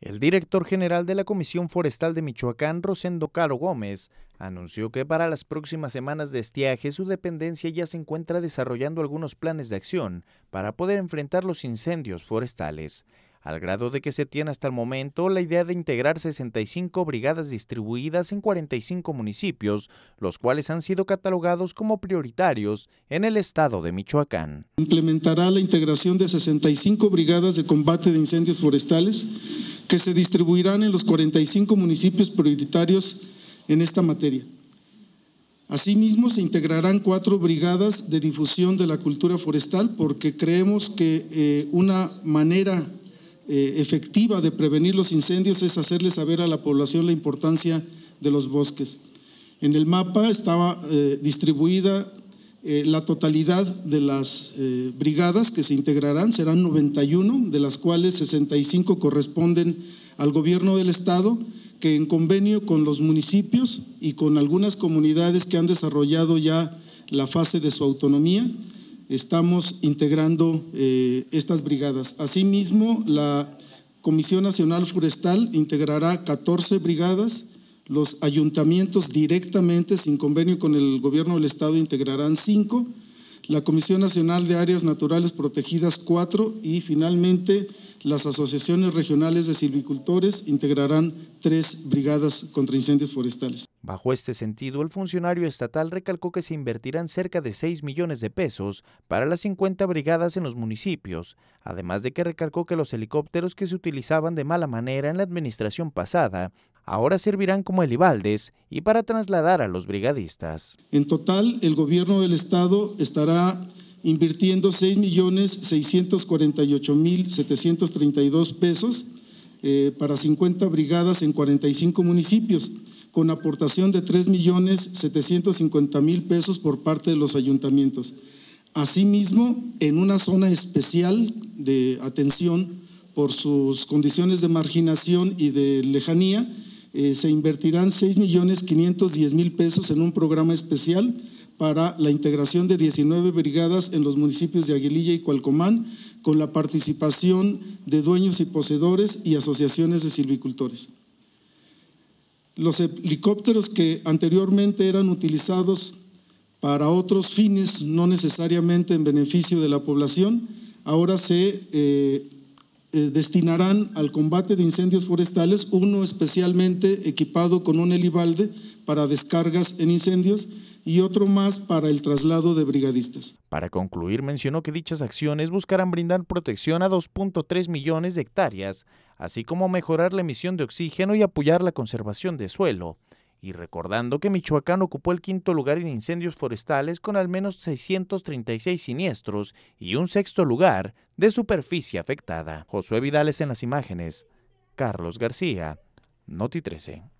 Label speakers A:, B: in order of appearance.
A: El director general de la Comisión Forestal de Michoacán, Rosendo Caro Gómez, anunció que para las próximas semanas de estiaje su dependencia ya se encuentra desarrollando algunos planes de acción para poder enfrentar los incendios forestales, al grado de que se tiene hasta el momento la idea de integrar 65 brigadas distribuidas en 45 municipios, los cuales han sido catalogados como prioritarios en el estado de Michoacán.
B: Implementará la integración de 65 brigadas de combate de incendios forestales que se distribuirán en los 45 municipios prioritarios en esta materia. Asimismo, se integrarán cuatro brigadas de difusión de la cultura forestal porque creemos que eh, una manera eh, efectiva de prevenir los incendios es hacerle saber a la población la importancia de los bosques. En el mapa estaba eh, distribuida eh, la totalidad de las eh, brigadas que se integrarán serán 91, de las cuales 65 corresponden al gobierno del Estado, que en convenio con los municipios y con algunas comunidades que han desarrollado ya la fase de su autonomía, estamos integrando eh, estas brigadas. Asimismo, la Comisión Nacional Forestal integrará 14 brigadas, los ayuntamientos directamente, sin convenio con el gobierno del Estado, integrarán cinco. La Comisión Nacional de Áreas Naturales Protegidas, cuatro. Y finalmente, las asociaciones regionales de silvicultores integrarán tres brigadas contra incendios forestales. Bajo este sentido, el funcionario estatal recalcó que se invertirán cerca de 6
A: millones de pesos para las 50 brigadas en los municipios, además de que recalcó que los helicópteros que se utilizaban de mala manera en la administración pasada ahora servirán como Ibaldes y para trasladar a los brigadistas.
B: En total, el gobierno del estado estará invirtiendo 6.648.732 pesos eh, para 50 brigadas en 45 municipios, con aportación de 3.750.000 pesos por parte de los ayuntamientos. Asimismo, en una zona especial de atención por sus condiciones de marginación y de lejanía, eh, se invertirán 6 millones mil pesos en un programa especial para la integración de 19 brigadas en los municipios de Aguililla y Cualcomán, con la participación de dueños y poseedores y asociaciones de silvicultores. Los helicópteros que anteriormente eran utilizados para otros fines, no necesariamente en beneficio de la población, ahora se eh, eh, destinarán al combate de incendios forestales, uno especialmente equipado con un helibalde para descargas en incendios y otro más para el traslado de brigadistas.
A: Para concluir,
B: mencionó que dichas acciones buscarán brindar protección a 2.3
A: millones de hectáreas, así como mejorar la emisión de oxígeno y apoyar la conservación de suelo, y recordando que Michoacán ocupó el quinto lugar en incendios forestales con al menos 636 siniestros y un sexto lugar de superficie afectada. Josué
B: Vidales en las imágenes, Carlos García, Noti 13.